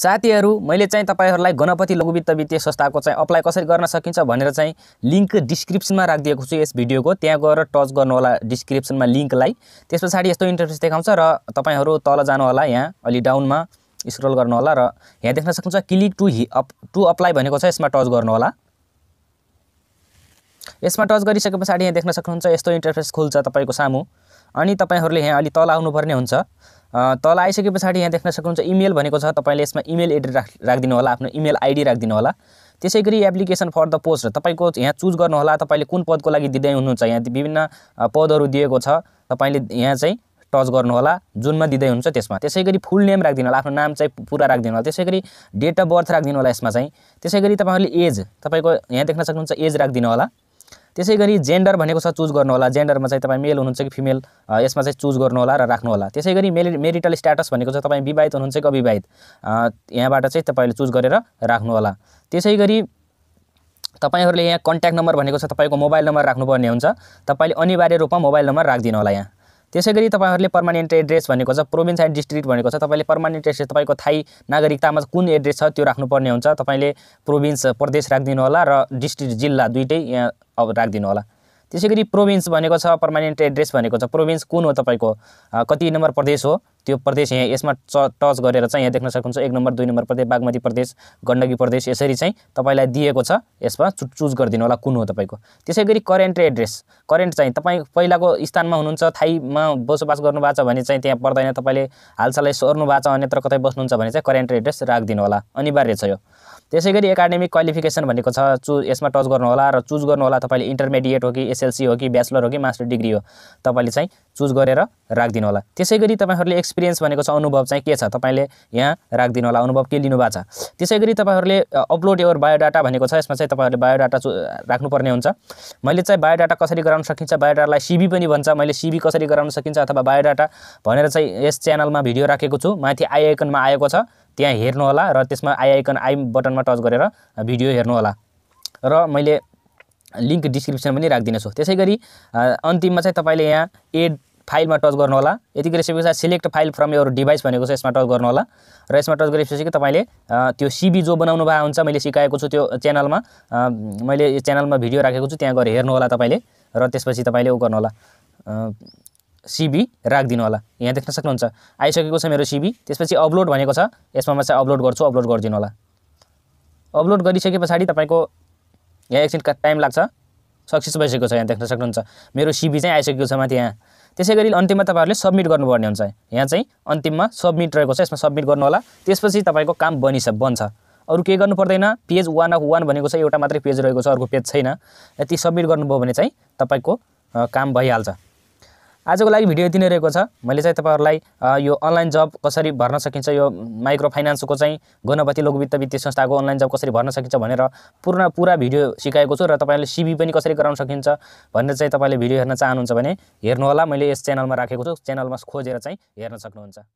साथीहरू मैले चाहिँ तपाईँहरूलाई गणपति लघुवित्त वित्तीय संस्थाको चाहिँ अप्लाई कसरी गर्न सकिन्छ भनेर चाहिँ लिङ्क डिस्क्रिप्सनमा राखिदिएको छु यस भिडियोको त्यहाँ गएर टच गर्नु होला डिस्क्रिप्सनमा लिङ्कलाई त्यस पछाडि यस्तो इन्टरफेस देखाउँछ र तपाईँहरू तल जानुहोला यहाँ अलि डाउनमा स्क्रोल गर्नुहोला र यहाँ देख्न सक्नुहुन्छ click to he up to apply भनेको छ यसमा टच गर्नुहोला यसमा टच गरिसके पछाडि यहाँ देख्न सक्नुहुन्छ यस्तो इन्टरफेस खुल्छ तपाईँको सामु अनि तपाईँहरूले यहाँ अलि तल आउनुपर्ने हुन्छ तल आइसके पछाडि यहाँ देख्न सक्नुहुन्छ इमेल भनेको छ तपाईँले यसमा इमेल एड्रेस राख राखिदिनु होला आफ्नो इमेल आइडी राखिदिनु होला त्यसै गरी एप्लिकेसन फर द पोस्ट तपाईँको यहाँ चुज गर्नुहोला तपाईँले कुन पदको लागि दिँदै हुनुहुन्छ यहाँ विभिन्न पदहरू दिएको छ तपाईँले यहाँ चाहिँ टच गर्नुहोला जुनमा दिँदै हुन्छ त्यसमा त्यसै गरी फुल नेम राखिदिनु होला आफ्नो नाम चाहिँ पुरा राखिदिनु होला त्यसै गरी डेट अफ बर्थ राखिदिनु होला यसमा चाहिँ त्यसै गरी तपाईँहरूले एज तपाईँको यहाँ देख्न सक्नुहुन्छ एज राखिदिनु होला त्यसै गरी जेन्डर भनेको छ चुज गर्नुहोला जेन्डरमा चाहिँ तपाईँ मेल हुनुहुन्छ कि फिमेल यसमा चाहिँ चुज गर्नुहोला र राख्नुहोला त्यसै गरी मेरि मेरिटल स्ट्याटस भनेको छ तपाईँ विवाहित हुनुहुन्छ कि अविवाहित यहाँबाट चाहिँ तपाईँले चुज गरेर राख्नुहोला त्यसै गरी तपाईँहरूले यहाँ कन्ट्याक्ट नम्बर भनेको छ तपाईँको मोबाइल नम्बर राख्नुपर्ने हुन्छ तपाईँले अनिवार्य रूपमा मोबाइल नम्बर राखिदिनु होला यहाँ त्यसै गरी तपाईँहरूले पर्मानेन्ट एड्रेस भनेको छ प्रोभिन्स एन्ड डिस्ट्रिक्ट भनेको छ तपाईँले पर्मानेन्ट एड्रेस तपाईँको थाई नागरिकतामा कुन एड्रेस छ त्यो राख्नुपर्ने हुन्छ तपाईँले प्रोभिन्स प्रदेश राखिदिनु होला र डिस्ट्रिक्ट जिल्ला दुइटै यहाँ अब राखिदिनु होला त्यसै गरी प्रोभिन्स भनेको छ पर्मानेन्ट एड्रेस भनेको छ प्रोभिन्स कुन हो तपाईँको कति नम्बर प्रदेश हो त्यो प्रदेश यहाँ यसमा च टच गरेर चाहिँ यहाँ देख्न सक्नुहुन्छ एक नम्बर दुई नम्बर प्रदेश बागमती प्रदेश गण्डकी प्रदेश यसरी चाहिँ तपाईँलाई दिएको छ यसमा चु चुज गरिदिनु होला कुन हो तपाईँको त्यसै गरी करेन्ट एड्रेस करेन्ट चाहिँ तपाईँ पहिलाको स्थानमा हुनुहुन्छ थाईमा बसोबास गर्नुभएको छ भने चाहिँ त्यहाँ पर्दैन तपाईँले हालसालै सोर्नु भएको छ अन्यत्र कतै बस्नुहुन्छ भने चाहिँ करेन्ट एड्रेस राखिदिनु होला अनिवार्य छ यो त्यसै गरी एकाडेमिक क्वालिफिकेसन भनेको छ चुज यसमा टच गर्नुहोला र चुज गर्नुहोला तपाईँले इन्टरमिडिएट हो कि एसएलसी हो कि ब्याचलर हो कि मास्टर डिग्री हो तपाईँले चाहिँ चुज गरेर राखिदिनु होला त्यसै गरी तपाईँहरूले एक्सपिरियन्स भनेको चाहिँ अनुभव चाहिँ के छ तपाईँले यहाँ राखिदिनु होला अनुभव के लिनुभएको छ त्यसै गरी तपाईँहरूले अपलोड यर बायोडाटा भनेको छ यसमा चाहिँ तपाईँहरूले बायोडाटा राख्नुपर्ने हुन्छ मैले चाहिँ बायोडाटा कसरी गराउन सकिन्छ बायोडाटालाई सिबी पनि भन्छ मैले सिबी कसरी गराउन सकिन्छ अथवा बायोडाटा भनेर चाहिँ यस च्यानलमा भिडियो राखेको छु माथि आइआइकनमा आएको छ त्यहाँ हेर्नु होला र त्यसमा आइआइकन आई बटनमा टच गरेर भिडियो हेर्नु होला र मैले लिङ्क डिस्क्रिप्सन पनि राखिदिनेछु त्यसै गरी अन्तिममा चाहिँ तपाईँले यहाँ एड फाइलमा टच गर्नुहोला यति गरिसके छ सिलेक्ट फाइल फ्रम एउटा डिभाइस भनेको छ यसमा टच गर्नु होला र यसमा टच गरिसकेपछि तपाईँले त्यो सिबी जो बनाउनु भएको हुन्छ मैले सिकाएको छु त्यो च्यानलमा मैले यो च्यानलमा भिडियो राखेको छु त्यहाँ गएर हेर्नु होला तपाईँले र त्यसपछि तपाईँले ऊ गर्नुहोला सिबी राखिदिनु होला यहाँ देख्न सक्नुहुन्छ आइसकेको छ मेरो सिबी त्यसपछि अपलोड भनेको छ यसमा म चाहिँ अपलोड गर्छु अपलोड गरिदिनु होला अपलोड गरिसके पछाडि तपाईँको यहाँ एकछिन टाइम लाग्छ सक्सेस भइसकेको छ यहाँ देख्न सक्नुहुन्छ मेरो सिबी चाहिँ आइसकेको छ माथि यहाँ त्यसै गरी अन्तिममा तपाईँहरूले सब्मिट गर्नुपर्ने हुन्छ यहाँ चाहिँ अन्तिममा सब्मिट रहेको छ यसमा सब्मिट गर्नु होला त्यसपछि तपाईँको काम बनिस बन्छ अरू केही गर्नु पर्दैन पेज वान अफ वान भनेको छ एउटा मात्रै पेज रहेको छ अर्को पेज छैन यति सब्मिट गर्नुभयो भने चाहिँ तपाईँको काम भइहाल्छ आजको लागि भिडियो यति नै रहेको छ मैले चाहिँ तपाईँहरूलाई यो अनलाइन जब कसरी भर्न सकिन्छ यो माइक्रो फाइनेन्सको चाहिँ गणपति लोकवित्त वित्तीय संस्थाको अनलाइन जब कसरी भर्न सकिन्छ भनेर पूर्ण पुरा भिडियो सिकाएको छु र तपाईँले सिबी पनि कसरी गराउन सकिन्छ भनेर चाहिँ तपाईँले भिडियो हेर्न चाहनुहुन्छ भने हेर्नुहोला मैले यस च्यानलमा राखेको छु च्यानलमा खोजेर चाहिँ हेर्न सक्नुहुन्छ